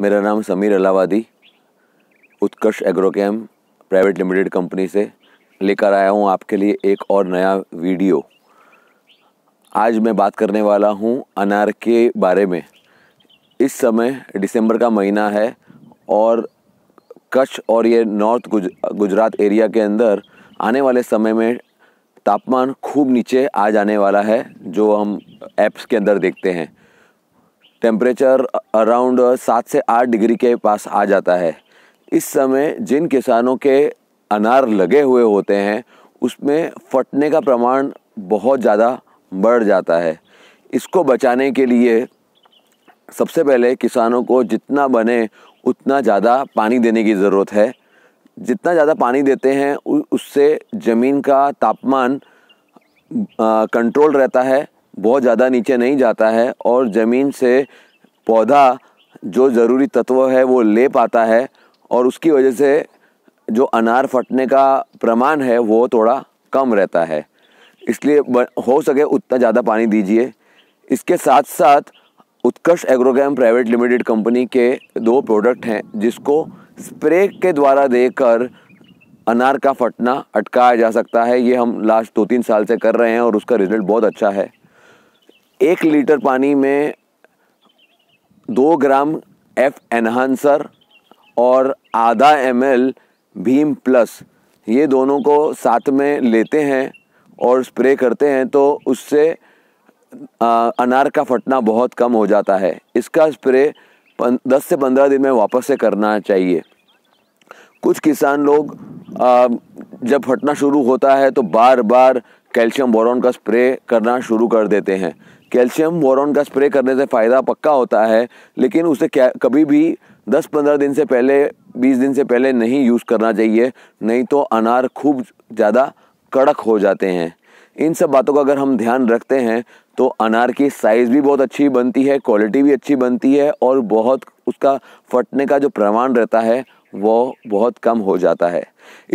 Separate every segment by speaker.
Speaker 1: मेरा नाम Sameer Alawadi Utkarsh agrochem private limited company से लेकर आया हूँ आपके लिए एक और नया वीडियो आज मैं बात करने वाला हूँ अनार के बारे में इस समय दिसंबर का महीना है और कच्छ और ये नॉर्थ गुज, गुजरात एरिया के अंदर आने वाले समय में तापमान खूब नीचे आ जाने वाला है जो हम ऐप्स के अंदर देखते हैं टेम्परेचर अराउंड सात से आठ डिग्री के पास आ जाता है इस समय जिन किसानों के अनार लगे हुए होते हैं उसमें फटने का प्रमाण बहुत ज़्यादा बढ़ जाता है इसको बचाने के लिए सबसे पहले किसानों को जितना बने उतना ज़्यादा पानी देने की ज़रूरत है जितना ज़्यादा पानी देते हैं उससे ज़मीन का तापमान कंट्रोल रहता है बहुत ज़्यादा नीचे नहीं जाता है और ज़मीन से पौधा जो ज़रूरी तत्व है वो ले पाता है और उसकी वजह से जो अनार फटने का प्रमाण है वो थोड़ा कम रहता है इसलिए हो सके उतना ज़्यादा पानी दीजिए इसके साथ साथ Utkarsh agrogram private limited company के दो प्रोडक्ट हैं जिसको स्प्रे के द्वारा देकर अनार का फटना अटकाया जा सकता है ये हम लास्ट दो तीन साल से कर रहे हैं और उसका रिजल्ट बहुत अच्छा है एक लीटर पानी में दो ग्राम एफ एनहांसर और आधा एम एल भीम प्लस ये दोनों को साथ में लेते हैं और स्प्रे करते हैं तो उससे अनार का फटना बहुत कम हो जाता है इसका स्प्रे दस से पंद्रह दिन में वापस से करना चाहिए कुछ किसान लोग आ, जब फटना शुरू होता है तो बार बार कैल्शियम बोरॉन का स्प्रे करना शुरू कर देते हैं कैल्शियम बोरॉन का स्प्रे करने से फ़ायदा पक्का होता है लेकिन उसे क्या कभी भी 10-15 दिन से पहले 20 दिन से पहले नहीं यूज़ करना चाहिए नहीं तो अनार खूब ज़्यादा कड़क हो जाते हैं इन सब बातों का अगर हम ध्यान रखते हैं तो अनार की साइज़ भी बहुत अच्छी बनती है क्वालिटी भी अच्छी बनती है और बहुत उसका फटने का जो प्रमाण रहता है वो बहुत कम हो जाता है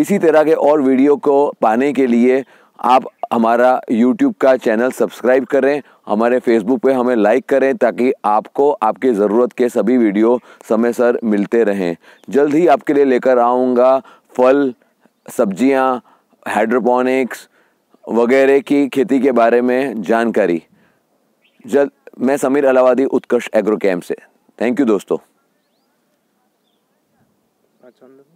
Speaker 1: इसी तरह के और वीडियो को पाने के लिए आप हमारा यूट्यूब का चैनल सब्सक्राइब करें हमारे फेसबुक पे हमें लाइक करें ताकि आपको आपकी ज़रूरत के सभी वीडियो समय सर मिलते रहें जल्द ही आपके लिए लेकर आऊँगा फल सब्जियाँ हाइड्रोपोनिक्स वगैरह की खेती के बारे में जानकारी जल्द मैं समीर अलावादी उत्कर्ष एग्रो कैम्प से थैंक यू दोस्तों अच्छा,